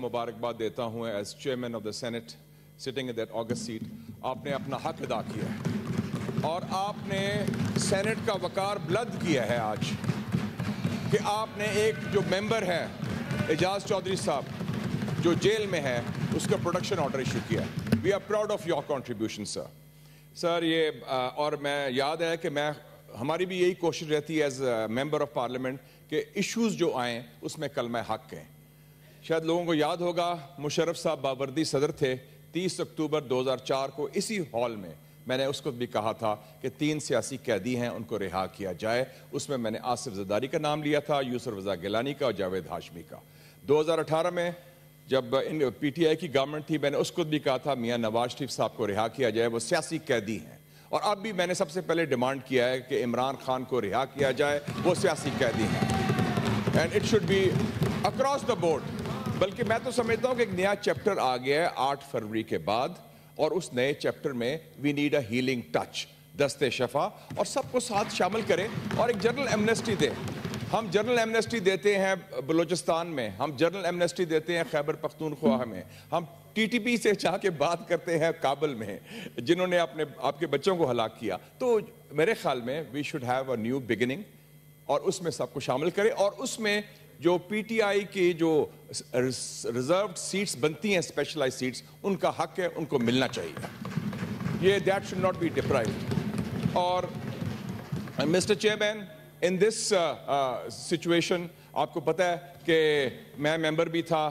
मुबारकबाद देता हूं as chairman of the senate sitting in that august seat आपने अपना हक अदा किया है और आपने सेनेट का वकार बुलंद किया है आज कि आपने एक जो मेंबर है एजाज चौधरी साहब जो जेल में है उसका प्रोडक्शन ऑर्डर इशू किया है we are proud of your contribution sir sir ये uh, और मैं याद है कि मैं हमारी भी यही कोशिश रहती है एज मेंबर ऑफ पार्लियामेंट कि इश्यूज जो आए उसमें कल मैं हक कहें शायद लोगों को याद होगा मुशरफ साहब बाबरदी सदर थे 30 अक्टूबर 2004 को इसी हॉल में मैंने उसको भी कहा था कि तीन सियासी कैदी हैं उनको रिहा किया जाए उसमें मैंने आसिफ जदारी का नाम लिया था यूसर रजा गिलानी का और जावेद हाशमी का 2018 में जब इन पीटीआई की गवर्नमेंट थी मैंने उसको भी कहा था मियाँ नवाज शरीफ साहब को रिहा किया जाए वो सियासी कैदी हैं और अब भी मैंने सबसे पहले डिमांड किया है कि इमरान खान को रिहा किया जाए वो सियासी कैदी हैं and it should be across the board बल्कि मैं तो समझता हूं कि एक नया चैप्टर आ गया है आठ फरवरी के बाद और उस नए चैप्टर में we need a healing touch दस्ते शफा और सबको साथ शामिल करें और एक जनरल एमनेस्टी दें हम जनरल एमनेस्टी देते हैं बलूचिस्तान में हम जनरल एमनेस्टी देते हैं खैबर पख्तूनख्वा में हम टीटीपी से चाह के बात करते हैं काबुल में जिन्होंने अपने आपके बच्चों को हलाक किया तो मेरे ख्याल में we should have a new beginning और उसमें सबको शामिल करें और उसमें जो पीटीआई की जो रिजर्व सीट्स बनती हैं स्पेशलाइज सीट्स उनका हक है उनको मिलना चाहिए ये that should not be deprive और mister chairman in this situation आपको पता है कि मैं मेंबर भी था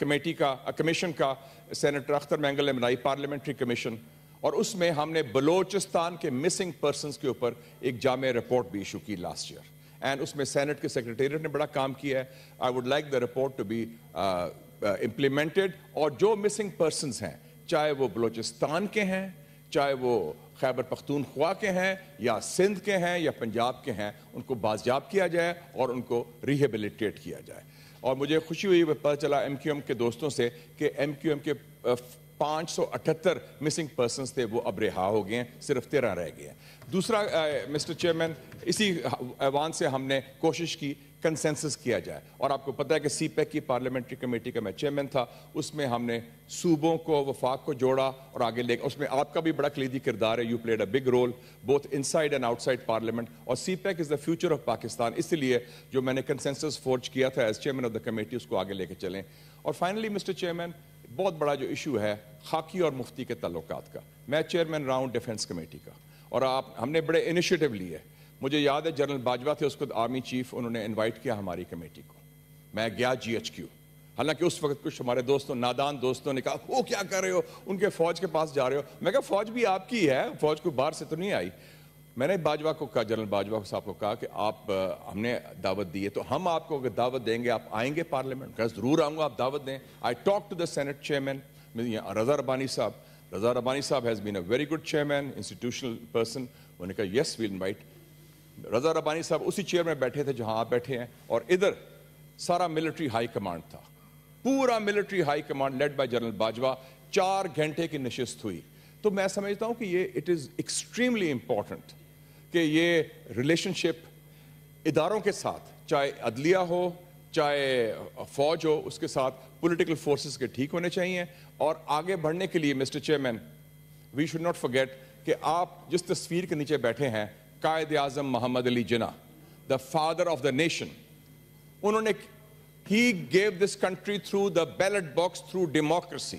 कमेटी uh, का कमीशन uh, का सेनेटर अख्तर मैंगल ने बनाई पार्लियामेंट्री कमीशन और उसमें हमने बलोचिस्तान के मिसिंग पर्सन के ऊपर एक जाम रिपोर्ट भी इशू की लास्ट ईयर एंड उसमें सेनेट के सेक्रेटेरिएट ने बड़ा काम किया है I would like the report to be implemented और जो मिसिंग पर्सन हैं चाहे वो बलोचिस्तान के हैं चाहे वो खैबर पख्तूनख्वा के हैं या सिंध के हैं या पंजाब के हैं उनको बाजियाब किया जाए और उनको रिहेबिलिटेट किया जाए और मुझे खुशी हुई पता चला एम क्यू एम के दोस्तों से कि एम क्यू एम के uh, 578 मिसिंग पर्सन थे वो अब रिहा हो गए हैं सिर्फ तेरह रह गए हैं दूसरा मिस्टर चेयरमैन इसी एवान से हमने कोशिश की कंसेंसस किया जाए और आपको पता है कि सी पैक e की पार्लियामेंट्री कमेटी का मैं चेयरमैन था उसमें हमने सूबों को वफाक को जोड़ा और आगे ले उसमें आपका भी बड़ा कलीदी किरदार है you played a big role both inside and outside parliament और CPEC is the future of Pakistan इसलिए जो मैंने कंसेंसस फोर्ज किया था as chairman of the committee उसको आगे लेके चलें और फाइनली मिस्टर चेयरमैन बहुत बड़ा जो इशू है खाकी और मुफ्ती के तल्लक का मैं चेयरमैन रहा हूँ डिफेंस कमेटी का और आप हमने बड़े इनिशिएटिव लिए मुझे याद है जनरल बाजवा थे उसको आर्मी चीफ उन्होंने इनवाइट किया हमारी कमेटी को मैं गया जी एच क्यू हालांकि उस वक्त कुछ हमारे दोस्तों नादान दोस्तों ने कहा वो क्या कर रहे हो उनके फौज के पास जा रहे हो मैं कहा फौज भी आपकी है फौज को बाहर से तो नहीं आई मैंने बाजवा को कहा जनरल बाजवा साहब को कहा कि आप हमने दावत दी है तो हम आपको अगर दावत देंगे आप आएंगे पार्लियामेंट कहा ज़रूर आऊँगा आप दावत दें I talk to the senate chairman Raza Rabbani साहब रजा रबानी साहब has been a very good chairman institutional person उन्होंने कहा yes we invite Raza Rabbani साहब उसी चेयर में बैठे थे जहां आप बैठे हैं और इधर सारा मिलिट्री हाई कमांड था पूरा military high command led by general Bajwa चार घंटे की नशस्त हुई तो मैं समझता हूं कि ये इट इज़ एक्सट्रीमली इंपॉर्टेंट कि ये रिलेशनशिप इदारों के साथ चाहे अदलिया हो चाहे फौज हो उसके साथ पॉलिटिकल फोर्सेस के ठीक होने चाहिए और आगे बढ़ने के लिए mister chairman we should not forget कि आप जिस तस्वीर के नीचे बैठे हैं Quaid Azam Mohammad Ali Jinnah the father of the nation उन्होंने ही gave this country through the ballot box through democracy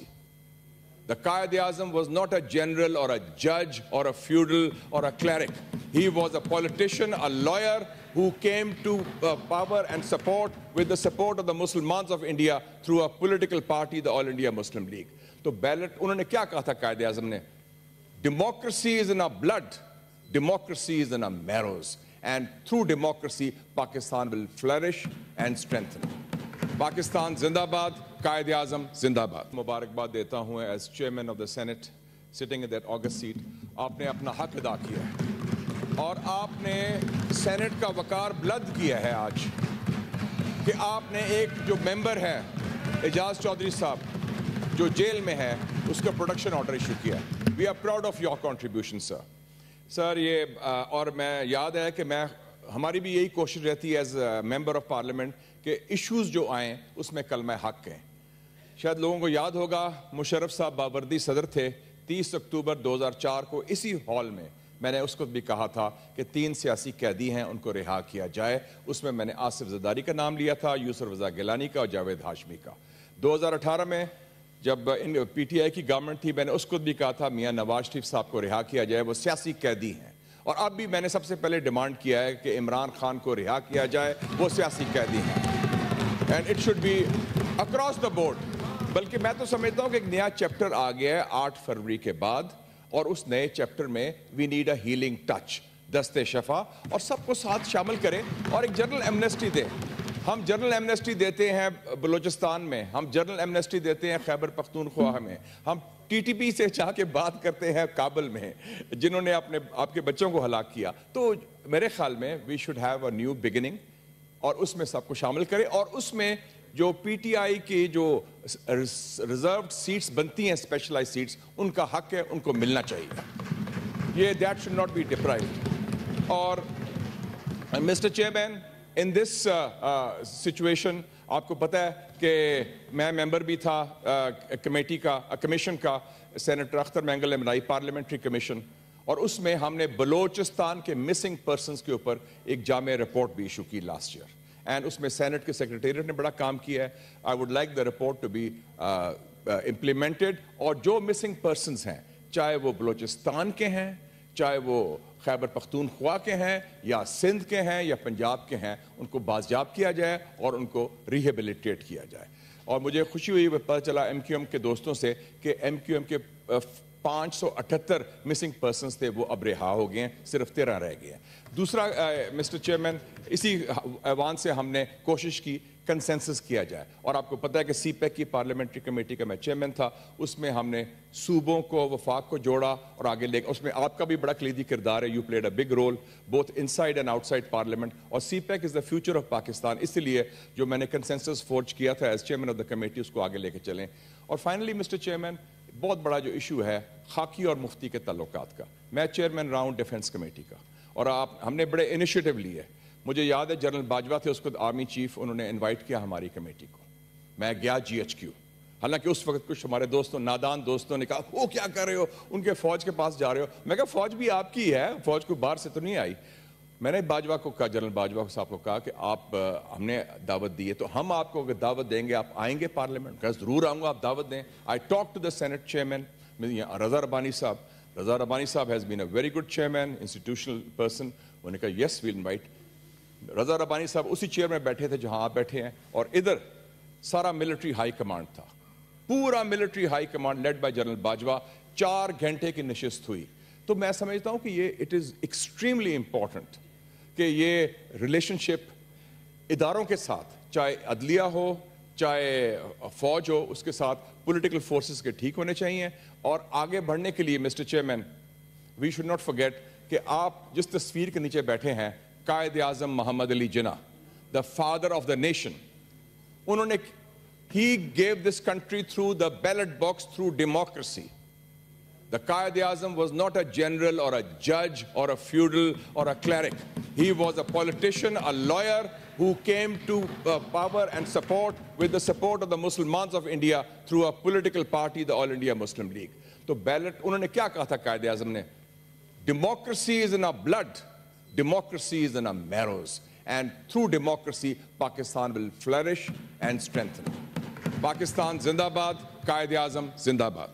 The Kayadiyazam was not a general or a judge or a feudal or a cleric. He was a politician, a lawyer who came to uh, power and support with the support of the Muslims of India through a political party, the All India Muslim League. So, ballot, what did say Democracy is in our blood, democracy is in our marrows. And through democracy, Pakistan will flourish and strengthen. Pakistan, Zindabad. Quaid Azam जिंदाबाद मुबारकबाद देता हूँ as chairman of the senate sitting in that august seat आपने अपना हक अदा किया है और आपने सेनेट का वकार ब्लद किया है आज कि आपने एक जो मेंबर है एजाज चौधरी साहब जो जेल में है उसका प्रोडक्शन ऑर्डर इशू किया we are proud of your contribution sir sir ये और मैं याद है कि मैं हमारी भी यही कोशिश रहती है एज मेंबर ऑफ पार्लियामेंट कि इश्यूज जो आएँ उसमें कल मैं हक कहें शायद लोगों को याद होगा मुशरफ साहब बाबरदी सदर थे 30 अक्टूबर 2004 को इसी हॉल में मैंने उसको भी कहा था कि तीन सियासी कैदी हैं उनको रिहा किया जाए उसमें मैंने आसिफ जदारी का नाम लिया था यूसर रजा गिलानी का और जावेद हाशमी का 2018 में जब इन पीटीआई की गवर्नमेंट थी मैंने उसको भी कहा था मियाँ नवाज शरीफ साहब को रिहा किया जाए वो सियासी कैदी हैं और अब भी मैंने सबसे पहले डिमांड किया है कि इमरान खान को रिहा किया जाए वो सियासी कैदी हैं and it should be across the board बल्कि मैं तो समझता हूं कि एक नया चैप्टर आ गया है आठ फरवरी के बाद और उस नए चैप्टर में we need a healing touch दस्ते शफा और सबको साथ शामिल करें और एक जनरल एमनेस्टी दें हम जनरल एमनेस्टी देते हैं बलोचिस्तान में हम जनरल एमनेस्टी देते हैं खैबर पख्तूनख्वा में हम टीटीपी से चाह के बात करते हैं काबुल में जिन्होंने अपने आपके बच्चों को हलाक किया तो मेरे ख्याल में we should have a new beginning और उसमें सबको शामिल करें और उसमें जो पीटीआई की जो रिजर्व सीट्स बनती हैं स्पेशलाइज सीट्स उनका हक है उनको मिलना चाहिए ये that should not be deprive और mister chairman in this situation आपको पता है कि मैं मेंबर भी था कमेटी uh, का कमीशन uh, का सेनेटर अख्तर मैंगल बनाई पार्लियामेंट्री कमीशन और उसमें हमने बलोचिस्तान के मिसिंग पर्सन के ऊपर एक जाम रिपोर्ट भी इशू की लास्ट ईयर एंड उसमें सेनेट के सेक्रेटेरिएट ने बड़ा काम किया है I would like the report to be implemented और जो मिसिंग पर्सन हैं चाहे वो बलोचिस्तान के हैं चाहे वो खैबर पख्तूनख्वा के हैं या सिंध के हैं या पंजाब के हैं उनको बाजियाब किया जाए और उनको रिहेबिलिटेट किया जाए और मुझे खुशी हुई पता चला एम क्यू एम के दोस्तों से कि एम क्यू एम के uh, 578 मिसिंग पर्सन थे वो अब रिहा हो गए हैं सिर्फ तेरह रह गए हैं दूसरा मिस्टर चेयरमैन इसी ऐवान से हमने कोशिश की कंसेंसस किया जाए और आपको पता है कि सी पैक e की पार्लियामेंट्री कमेटी का मैं चेयरमैन था उसमें हमने सूबों को वफाक को जोड़ा और आगे ले उसमें आपका भी बड़ा कलीदी किरदार है you played a big role both inside and outside parliament और CPEC is the future of Pakistan इसलिए जो मैंने कंसेंसस फोर्ज किया था as chairman of the committee उसको आगे लेके चलें और फाइनली मिस्टर चेयरमैन बहुत बड़ा जो इशू है खाकी और मुफ्ती के तल्लक का मैं चेयरमैन रहा हूँ डिफेंस कमेटी का और आप हमने बड़े इनिशिएटिव लिए मुझे याद है जनरल बाजवा थे उसको आर्मी चीफ उन्होंने इनवाइट किया हमारी कमेटी को मैं गया जी एच क्यू हालांकि उस वक्त कुछ हमारे दोस्तों नादान दोस्तों ने कहा वो क्या कर रहे हो उनके फौज के पास जा रहे हो मैं कहा फौज भी आपकी है फौज को बाहर से तो नहीं आई मैंने बाजवा को कहा जनरल बाजवा साहब को कहा कि आप हमने दावत दी है तो हम आपको अगर दावत देंगे आप आएंगे पार्लियामेंट कहा ज़रूर आऊँगा आप दावत दें I talk to the senate chairman Raza Rabbani साहब रजा रबानी साहब has been a very good chairman institutional person उन्होंने कहा yes we invite Raza Rabbani साहब उसी चेयर में बैठे थे जहाँ आप बैठे हैं और इधर सारा मिलिट्री हाई कमांड था पूरा military high command led by general Bajwa चार घंटे की नशस्त हुई तो मैं समझता हूँ कि ये इट इज़ एक्सट्रीमली इंपॉर्टेंट कि ये रिलेशनशिप इदारों के साथ चाहे अदलिया हो चाहे फौज हो उसके साथ पॉलिटिकल फोर्सेस के ठीक होने चाहिए और आगे बढ़ने के लिए mister chairman we should not forget कि आप जिस तस्वीर के नीचे बैठे हैं Quaid Azam Mohammad Ali Jinnah the father of the nation उन्होंने ही gave this country through the ballot box through democracy the Quaid Azam was not a general और अ जज और अ फ्यूडल और अ क्लैरिक He was a politician, a lawyer who came to uh, power and support with the support of the Muslims of India through a political party, the All India Muslim League. तो ballot unhone kya kaha tha कायदे azam ne democracy is in our blood democracy is in our marrows and through democracy pakistan will flourish and strengthen pakistan zindabad कायदे azam zindabad